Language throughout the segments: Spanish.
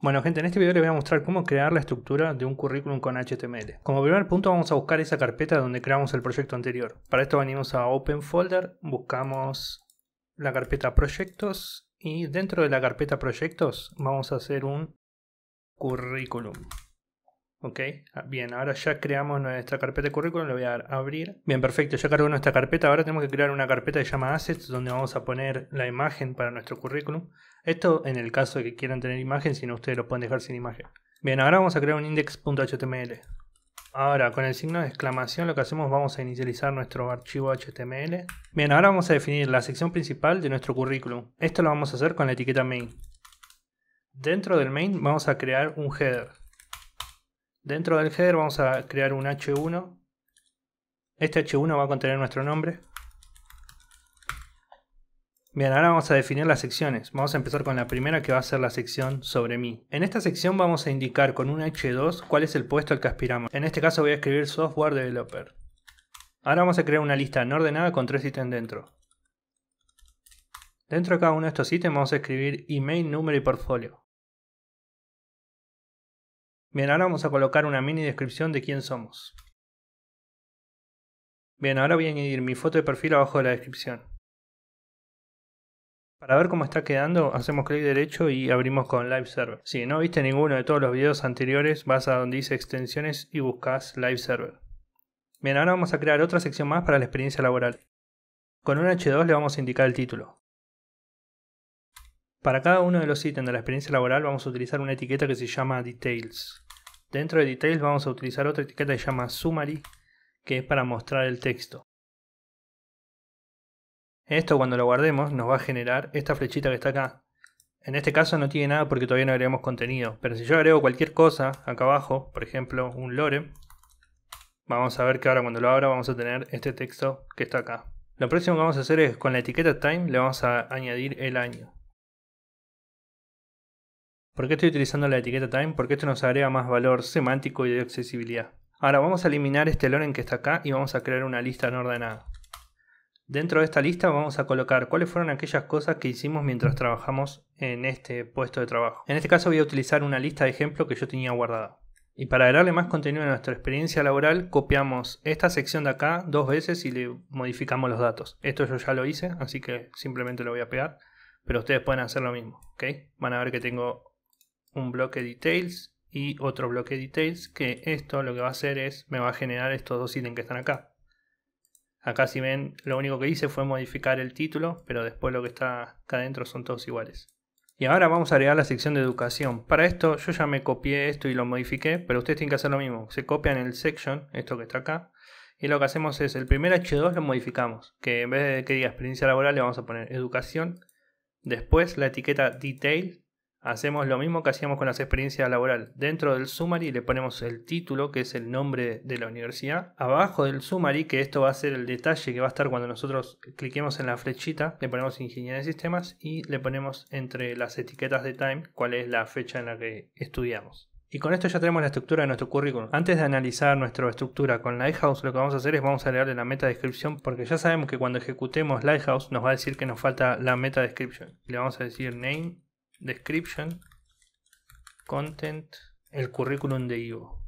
Bueno gente, en este video les voy a mostrar cómo crear la estructura de un currículum con HTML. Como primer punto vamos a buscar esa carpeta donde creamos el proyecto anterior. Para esto venimos a Open Folder, buscamos la carpeta Proyectos y dentro de la carpeta Proyectos vamos a hacer un currículum. Ok, ah, bien, ahora ya creamos nuestra carpeta de currículum, le voy a abrir. Bien, perfecto, ya cargó nuestra carpeta. Ahora tenemos que crear una carpeta que se llama Assets, donde vamos a poner la imagen para nuestro currículum. Esto en el caso de que quieran tener imagen, si no ustedes lo pueden dejar sin imagen. Bien, ahora vamos a crear un index.html. Ahora, con el signo de exclamación lo que hacemos vamos a inicializar nuestro archivo HTML. Bien, ahora vamos a definir la sección principal de nuestro currículum. Esto lo vamos a hacer con la etiqueta main. Dentro del main vamos a crear un header. Dentro del header vamos a crear un h1. Este h1 va a contener nuestro nombre. Bien, ahora vamos a definir las secciones. Vamos a empezar con la primera que va a ser la sección sobre mí. En esta sección vamos a indicar con un H2 cuál es el puesto al que aspiramos. En este caso voy a escribir software developer. Ahora vamos a crear una lista no ordenada con tres ítems dentro. Dentro de cada uno de estos ítems vamos a escribir email, número y portfolio. Bien, ahora vamos a colocar una mini descripción de quién somos. Bien, ahora voy a añadir mi foto de perfil abajo de la descripción. Para ver cómo está quedando, hacemos clic derecho y abrimos con Live Server. Si no viste ninguno de todos los videos anteriores, vas a donde dice extensiones y buscas Live Server. Bien, ahora vamos a crear otra sección más para la experiencia laboral. Con un H2 le vamos a indicar el título. Para cada uno de los ítems de la experiencia laboral vamos a utilizar una etiqueta que se llama Details. Dentro de Details vamos a utilizar otra etiqueta que se llama Summary, que es para mostrar el texto. Esto cuando lo guardemos nos va a generar esta flechita que está acá. En este caso no tiene nada porque todavía no agregamos contenido, pero si yo agrego cualquier cosa acá abajo, por ejemplo un lore, vamos a ver que ahora cuando lo abra vamos a tener este texto que está acá. Lo próximo que vamos a hacer es con la etiqueta time le vamos a añadir el año. ¿Por qué estoy utilizando la etiqueta time? Porque esto nos agrega más valor semántico y de accesibilidad. Ahora vamos a eliminar este loren que está acá y vamos a crear una lista no ordenada. Dentro de esta lista vamos a colocar cuáles fueron aquellas cosas que hicimos mientras trabajamos en este puesto de trabajo. En este caso voy a utilizar una lista de ejemplo que yo tenía guardada. Y para agregarle más contenido a nuestra experiencia laboral, copiamos esta sección de acá dos veces y le modificamos los datos. Esto yo ya lo hice, así que simplemente lo voy a pegar, pero ustedes pueden hacer lo mismo, Van a ver que tengo un bloque details y otro bloque details que esto lo que va a hacer es me va a generar estos dos ítems que están acá acá si ven lo único que hice fue modificar el título pero después lo que está acá adentro son todos iguales y ahora vamos a agregar la sección de educación para esto yo ya me copié esto y lo modifiqué pero ustedes tienen que hacer lo mismo se copian el section esto que está acá y lo que hacemos es el primer H2 lo modificamos que en vez de que diga experiencia laboral le vamos a poner educación después la etiqueta detail Hacemos lo mismo que hacíamos con las experiencias laborales. Dentro del summary le ponemos el título, que es el nombre de la universidad. Abajo del summary, que esto va a ser el detalle que va a estar cuando nosotros cliquemos en la flechita, le ponemos ingeniería de sistemas y le ponemos entre las etiquetas de time cuál es la fecha en la que estudiamos. Y con esto ya tenemos la estructura de nuestro currículum. Antes de analizar nuestra estructura con Lighthouse, lo que vamos a hacer es vamos a leerle la meta descripción porque ya sabemos que cuando ejecutemos Lighthouse nos va a decir que nos falta la meta description. Le vamos a decir name description, content, el currículum de Ivo.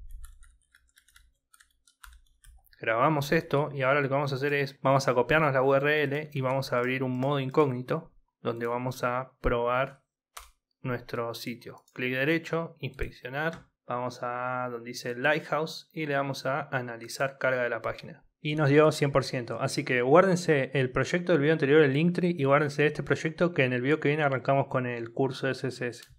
Grabamos esto y ahora lo que vamos a hacer es, vamos a copiarnos la URL y vamos a abrir un modo incógnito donde vamos a probar nuestro sitio. Clic derecho, inspeccionar, vamos a donde dice Lighthouse y le vamos a analizar carga de la página. Y nos dio 100%. Así que guárdense el proyecto del video anterior, el Linktree, y guárdense este proyecto que en el video que viene arrancamos con el curso de CSS.